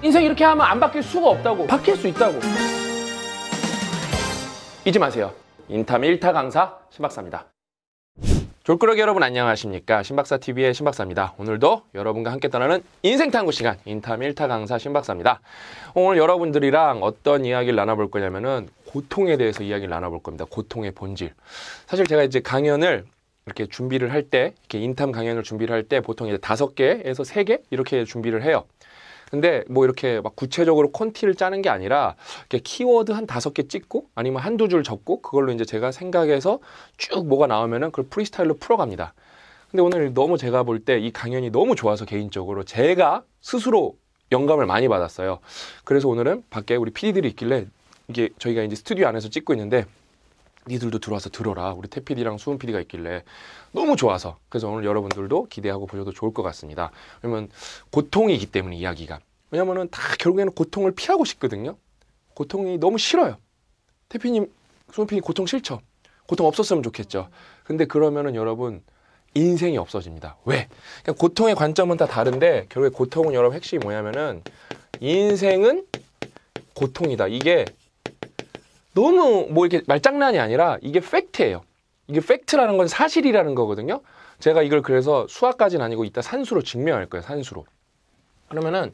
인생 이렇게 하면 안 바뀔 수가 없다고 바뀔 수 있다고 잊지 마세요 인탐 1타 강사 신박사입니다 졸꾸러기 여러분 안녕하십니까 신박사TV의 신박사입니다 오늘도 여러분과 함께 떠나는 인생탐구 시간 인탐 1타 강사 신박사입니다 오늘 여러분들이랑 어떤 이야기를 나눠볼 거냐면은 고통에 대해서 이야기를 나눠볼 겁니다 고통의 본질 사실 제가 이제 강연을 이렇게 준비를 할 때 이렇게 인탐 강연을 준비를 할 때 보통 이제 다섯 개에서 세 개 이렇게 준비를 해요 근데 뭐 이렇게 막 구체적으로 콘티를 짜는 게 아니라 이렇게 키워드 한 다섯 개 찍고 아니면 한두 줄 적고 그걸로 이제 제가 생각해서 쭉 뭐가 나오면은 그걸 프리스타일로 풀어갑니다. 근데 오늘 너무 제가 볼 때 이 강연이 너무 좋아서 개인적으로 제가 스스로 영감을 많이 받았어요. 그래서 오늘은 밖에 우리 피디들이 있길래 이게 저희가 이제 스튜디오 안에서 찍고 있는데 니들도 들어와서 들어라. 우리 태피디랑 수은 피디가 있길래 너무 좋아서. 그래서 오늘 여러분들도 기대하고 보셔도 좋을 것 같습니다. 왜냐면 고통이기 때문에 이야기가. 왜냐면은 다 결국에는 고통을 피하고 싶거든요. 고통이 너무 싫어요. 태피님, 손피님 고통 싫죠? 고통 없었으면 좋겠죠. 근데 그러면은 여러분 인생이 없어집니다. 왜? 그러니까 고통의 관점은 다 다른데 결국에 고통은 여러분 핵심이 뭐냐면은 인생은 고통이다. 이게 너무 뭐 이렇게 말장난이 아니라 이게 팩트예요. 이게 팩트라는 건 사실이라는 거거든요. 제가 이걸 그래서 수학까지는 아니고 이따 산수로 증명할 거예요. 산수로. 그러면은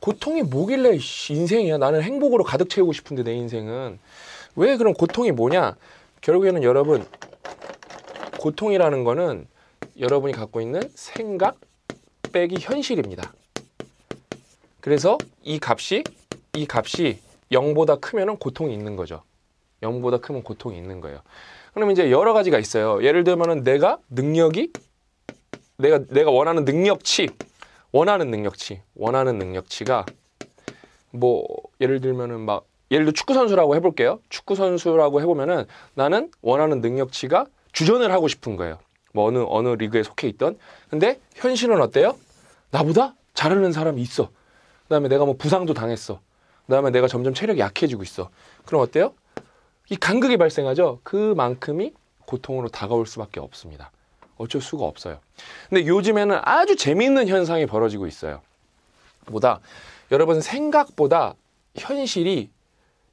고통이 뭐길래 인생이야? 나는 행복으로 가득 채우고 싶은데 내 인생은 왜 그런 고통이 뭐냐? 결국에는 여러분 고통이라는 거는 여러분이 갖고 있는 생각 빼기 현실입니다. 그래서 이 값이 이 값이 0보다 크면 은 고통이 있는 거죠. 0보다 크면 고통이 있는 거예요. 그럼 이제 여러 가지가 있어요. 예를 들면 은 내가 능력이 내가 내가 원하는 능력치 원하는 능력치, 원하는 능력치가 뭐 예를 들면은 막 예를 들어 축구 선수라고 해볼게요. 축구 선수라고 해보면은 나는 원하는 능력치가 주전을 하고 싶은 거예요. 뭐 어느 어느 리그에 속해 있던. 근데 현실은 어때요? 나보다 잘하는 사람이 있어. 그다음에 내가 뭐 부상도 당했어. 그다음에 내가 점점 체력이 약해지고 있어. 그럼 어때요? 이 간극이 발생하죠. 그만큼이 고통으로 다가올 수밖에 없습니다. 어쩔 수가 없어요. 근데 요즘에는 아주 재미있는 현상이 벌어지고 있어요. 보다 여러분 생각보다 현실이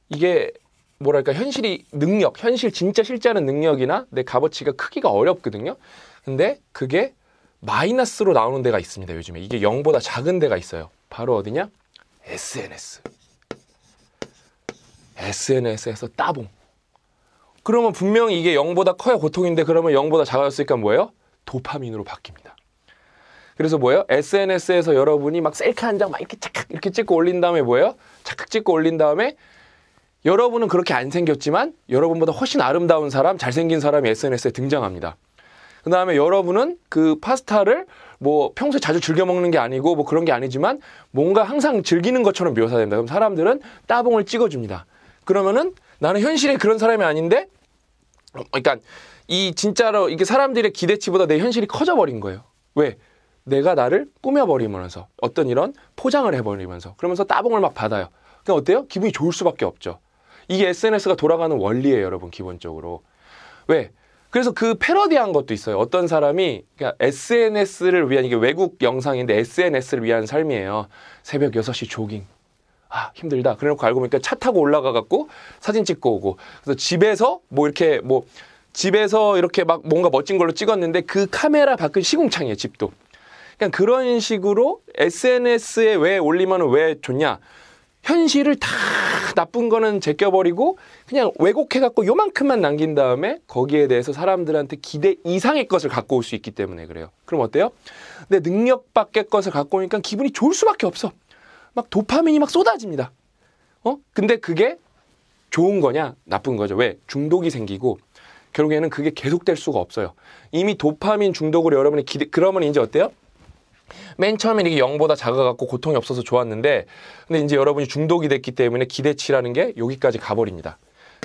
이게 뭐랄까 현실이 능력, 현실 진짜 실제하는 능력이나 내 값어치가 크기가 어렵거든요. 근데 그게 마이너스로 나오는 데가 있습니다. 요즘에 이게 0보다 작은 데가 있어요. 바로 어디냐? SNS. SNS에서 따봉. 그러면 분명히 이게 0보다 커야 고통인데 그러면 0보다 작아졌으니까 뭐예요? 도파민으로 바뀝니다. 그래서 뭐예요? SNS에서 여러분이 막 셀카 한 장 막 이렇게 착각 이렇게 찍고 올린 다음에 뭐예요? 착각 찍고 올린 다음에 여러분은 그렇게 안 생겼지만 여러분보다 훨씬 아름다운 사람, 잘생긴 사람이 SNS에 등장합니다. 그 다음에 여러분은 그 파스타를 뭐 평소에 자주 즐겨 먹는 게 아니고 뭐 그런 게 아니지만 뭔가 항상 즐기는 것처럼 묘사된다. 그럼 사람들은 따봉을 찍어줍니다. 그러면은 나는 현실에 그런 사람이 아닌데 그러니까 이 진짜로 이게 사람들의 기대치보다 내 현실이 커져버린 거예요. 왜? 내가 나를 꾸며버리면서 어떤 이런 포장을 해버리면서 그러면서 따봉을 막 받아요. 그러니까 어때요? 기분이 좋을 수밖에 없죠. 이게 SNS가 돌아가는 원리예요, 여러분 기본적으로. 왜? 그래서 그 패러디한 것도 있어요. 어떤 사람이 그러니까 SNS를 위한 이게 외국 영상인데 SNS를 위한 삶이에요. 새벽 6시 조깅, 아, 힘들다. 그래놓고 알고 보니까 차 타고 올라가갖고 사진 찍고 오고. 그래서 집에서 뭐 이렇게 뭐 집에서 이렇게 막 뭔가 멋진 걸로 찍었는데 그 카메라 밖은 시궁창이에요, 집도. 그냥 그러니까 그런 식으로 SNS에 왜 올리면 왜 좋냐. 현실을 다 나쁜 거는 제껴버리고 그냥 왜곡해갖고 요만큼만 남긴 다음에 거기에 대해서 사람들한테 기대 이상의 것을 갖고 올 수 있기 때문에 그래요. 그럼 어때요? 내 능력 밖의 것을 갖고 오니까 기분이 좋을 수밖에 없어. 막 도파민이 막 쏟아집니다. 어? 근데 그게 좋은 거냐? 나쁜 거죠. 왜? 중독이 생기고 결국에는 그게 계속될 수가 없어요. 이미 도파민 중독으로 여러분이 기대, 그러면 이제 어때요? 맨 처음에 이게 0보다 작아갖고 고통이 없어서 좋았는데, 근데 이제 여러분이 중독이 됐기 때문에 기대치라는 게 여기까지 가버립니다.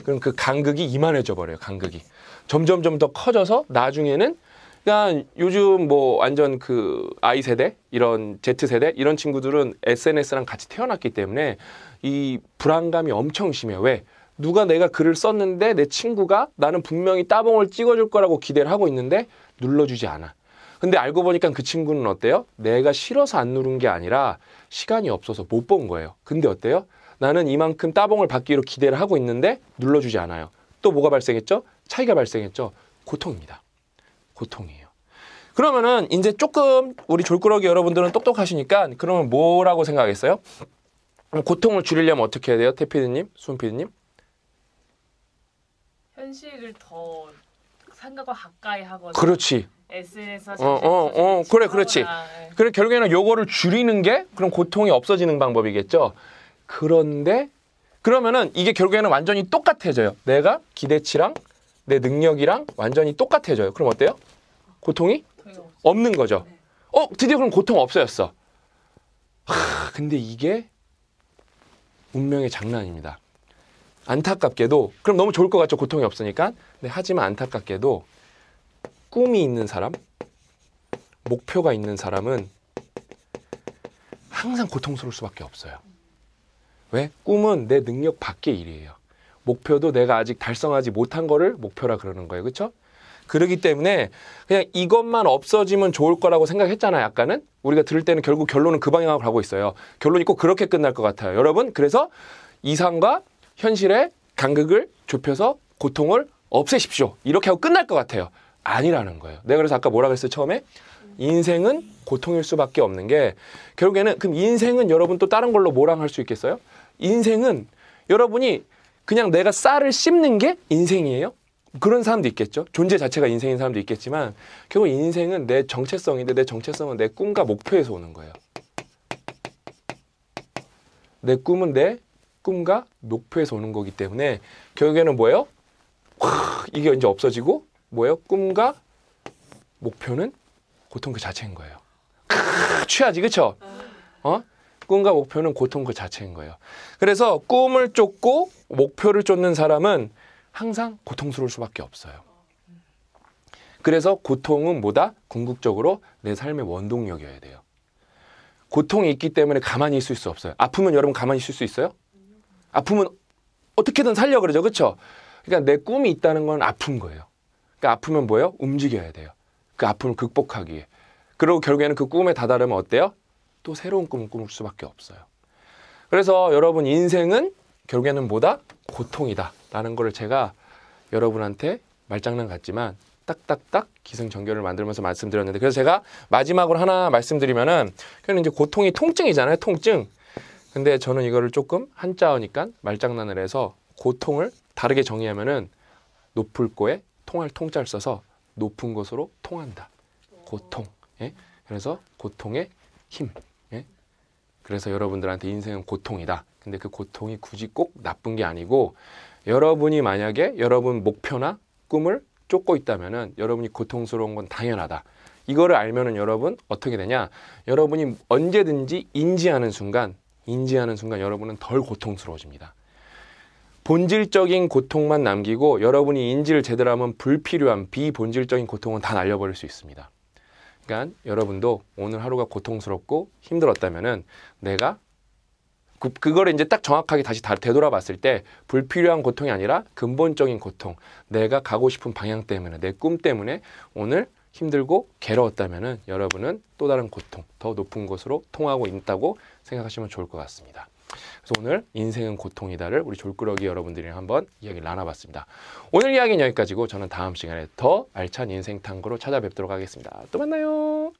그럼 그 간극이 이만해져 버려요, 간극이. 점점점 더 커져서 나중에는 그러니까 요즘 뭐 완전 그 아이 세대 이런 Z 세대 이런 친구들은 SNS랑 같이 태어났기 때문에 이 불안감이 엄청 심해요. 왜? 누가 내가 글을 썼는데 내 친구가 나는 분명히 따봉을 찍어줄 거라고 기대를 하고 있는데 눌러주지 않아. 근데 알고 보니까 그 친구는 어때요? 내가 싫어서 안 누른 게 아니라 시간이 없어서 못 본 거예요. 근데 어때요? 나는 이만큼 따봉을 받기로 기대를 하고 있는데 눌러주지 않아요. 또 뭐가 발생했죠? 차이가 발생했죠? 고통입니다. 고통이에요. 그러면은 이제 조금 우리 졸꾸러기 여러분들은 똑똑하시니까 그러면 뭐라고 생각했어요? 음, 고통을 줄이려면 어떻게 해야 돼요? 태피드님수피드님 현실을 더 생각과 가까이 하거나 그렇지. SNS에서 어, 어, 어, 그래, 그렇지. 예. 그래 결국에는 요거를 줄이는 게 그럼 고통이 없어지는 방법이겠죠. 그런데 그러면은 이게 결국에는 완전히 똑같아져요. 내가 기대치랑 내 능력이랑 완전히 똑같아져요. 그럼 어때요? 고통이 없는 거죠. 어, 드디어 그럼 고통 없어졌어. 하, 근데 이게 운명의 장난입니다. 안타깝게도 그럼 너무 좋을 것 같죠. 고통이 없으니까. 네, 하지만 안타깝게도 꿈이 있는 사람, 목표가 있는 사람은 항상 고통스러울 수밖에 없어요. 왜? 꿈은 내 능력 밖의 일이에요. 목표도 내가 아직 달성하지 못한 거를 목표라 그러는 거예요. 그렇죠? 그러기 때문에 그냥 이것만 없어지면 좋을 거라고 생각했잖아요. 아까는 우리가 들을 때는 결국 결론은 그 방향으로 가고 있어요. 결론이 꼭 그렇게 끝날 것 같아요. 여러분 그래서 이상과 현실의 간극을 좁혀서 고통을 없애십시오. 이렇게 하고 끝날 것 같아요. 아니라는 거예요. 내가 그래서 아까 뭐라 그랬어요? 처음에 인생은 고통일 수밖에 없는 게 결국에는 그럼 인생은 여러분 또 다른 걸로 뭐랑 할 수 있겠어요? 인생은 여러분이 그냥 내가 쌀을 씹는 게 인생이에요? 그런 사람도 있겠죠. 존재 자체가 인생인 사람도 있겠지만 결국 인생은 내 정체성인데 내 정체성은 내 꿈과 목표에서 오는 거예요. 내 꿈은 내 꿈과 목표에서 오는 거기 때문에 결국에는 뭐예요? 이게 이제 없어지고 뭐예요? 꿈과 목표는 고통 그 자체인 거예요. 크, 취하지, 그쵸? 어? 꿈과 목표는 고통 그 자체인 거예요. 그래서 꿈을 쫓고 목표를 쫓는 사람은 항상 고통스러울 수밖에 없어요. 그래서 고통은 뭐다? 궁극적으로 내 삶의 원동력이어야 돼요. 고통이 있기 때문에 가만히 있을 수 없어요. 아프면 여러분 가만히 있을 수 있어요? 아프면 어떻게든 살려 그러죠. 그렇죠? 그러니까 내 꿈이 있다는 건 아픈 거예요. 그러니까 아프면 뭐예요? 움직여야 돼요. 그 아픔을 극복하기 위해. 그리고 결국에는 그 꿈에 다다르면 어때요? 또 새로운 꿈을 꾸물 수밖에 없어요. 그래서 여러분 인생은 결국에는 뭐다? 고통이다. 라는 거를 제가 여러분한테 말장난 같지만 딱딱딱 기승전결을 만들면서 말씀드렸는데 그래서 제가 마지막으로 하나 말씀드리면은 그는 이제 고통이 통증이잖아요. 통증. 근데 저는 이거를 조금 한자어니까 말장난을 해서 고통을 다르게 정의하면은 높을 거에 통할 통자를 써서 높은 것으로 통한다. 고통. 예? 그래서 고통의 힘. 그래서 여러분들한테 인생은 고통이다. 근데 그 고통이 굳이 꼭 나쁜 게 아니고 여러분이 만약에 여러분 목표나 꿈을 쫓고 있다면은 여러분이 고통스러운 건 당연하다. 이거를 알면은 여러분 어떻게 되냐? 여러분이 언제든지 인지하는 순간, 인지하는 순간 여러분은 덜 고통스러워집니다. 본질적인 고통만 남기고 여러분이 인지를 제대로 하면 불필요한 비본질적인 고통은 다 날려버릴 수 있습니다. 그러니까 여러분도 오늘 하루가 고통스럽고 힘들었다면은 내가 그, 그걸 이제 딱 정확하게 다시 다, 되돌아봤을 때 불필요한 고통이 아니라 근본적인 고통 내가 가고 싶은 방향 때문에 내 꿈 때문에 오늘 힘들고 괴로웠다면은 여러분은 또 다른 고통 더 높은 곳으로 통하고 있다고 생각하시면 좋을 것 같습니다. 그래서 오늘 인생은 고통이다를 우리 졸꾸러기 여러분들이랑 한번 이야기를 나눠봤습니다. 오늘 이야기는 여기까지고 저는 다음 시간에 더 알찬 인생 탐구로 찾아뵙도록 하겠습니다. 또 만나요.